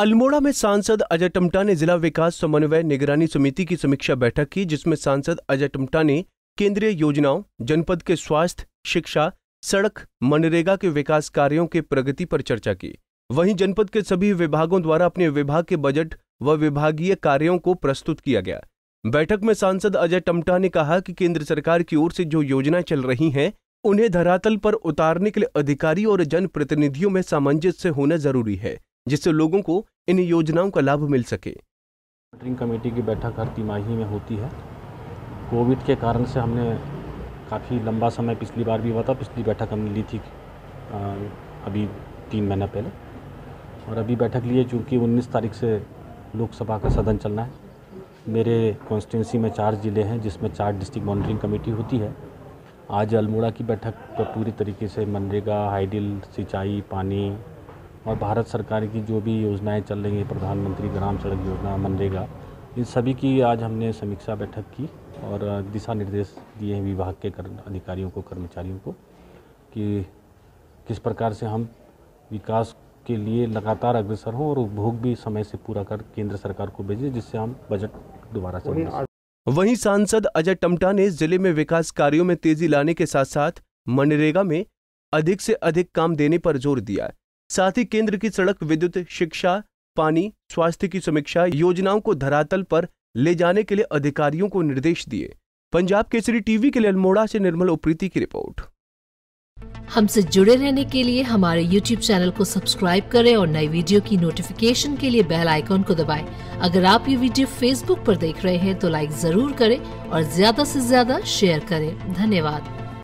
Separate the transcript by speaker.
Speaker 1: अल्मोड़ा में सांसद अजय टमटा ने जिला विकास समन्वय निगरानी समिति की समीक्षा बैठक की जिसमें सांसद अजय टमटा ने केंद्रीय योजनाओं जनपद के स्वास्थ्य शिक्षा सड़क मनरेगा के विकास कार्यों के प्रगति पर चर्चा की वहीं जनपद के सभी विभागों द्वारा अपने विभाग के बजट व विभागीय कार्यों को प्रस्तुत किया गया बैठक में सांसद अजय टमटा ने कहा कि केंद्र सरकार की ओर से जो योजनाएं चल रही हैं उन्हें धरातल पर उतारने के लिए अधिकारी और जनप्रतिनिधियों में सामंजस्य होना जरूरी है जिससे लोगों को इन योजनाओं का लाभ मिल सके
Speaker 2: मॉनिटरिंग कमेटी की बैठक हर तिमाही में होती है कोविड के कारण से हमने काफ़ी लंबा समय पिछली बार भी हुआ था पिछली बैठक हमने ली थी अभी तीन महीना पहले और अभी बैठक लिए चूँकि 19 तारीख से लोकसभा का सदन चलना है मेरे कॉन्स्टिटेंसी में चार ज़िले हैं जिसमें चार डिस्ट्रिक्ट मॉनिटरिंग कमेटी होती है आज अल्मोड़ा की बैठक पर पूरी तरीके से मनरेगा हाइडिल सिंचाई पानी और भारत सरकार की जो भी योजनाएं चल रही हैं प्रधानमंत्री ग्राम सड़क योजना मनरेगा इन सभी की आज हमने समीक्षा बैठक की और दिशा निर्देश दिए हैं विभाग के अधिकारियों को कर्मचारियों को कि किस प्रकार से हम विकास के लिए लगातार अग्रसर हों और उपभोग भी समय से पूरा कर केंद्र सरकार को भेजें जिससे हम बजट दोबारा चल
Speaker 1: वहीं सांसद अजय टमटा ने जिले में विकास कार्यों में तेजी लाने के साथ साथ मनरेगा में अधिक से अधिक काम देने पर जोर दिया है साथ ही केंद्र की सड़क विद्युत शिक्षा पानी स्वास्थ्य की समीक्षा योजनाओं को धरातल पर ले जाने के लिए अधिकारियों को निर्देश दिए पंजाब केसरी टीवी के लिए अल्मोड़ा से निर्मल उप्रीति की रिपोर्ट
Speaker 3: हमसे जुड़े रहने के लिए हमारे YouTube चैनल को सब्सक्राइब करें और नई वीडियो की नोटिफिकेशन के लिए बेल आइकॉन को दबाएं। अगर आप ये वीडियो Facebook पर देख रहे हैं तो लाइक जरूर करें और ज्यादा से ज्यादा शेयर करें धन्यवाद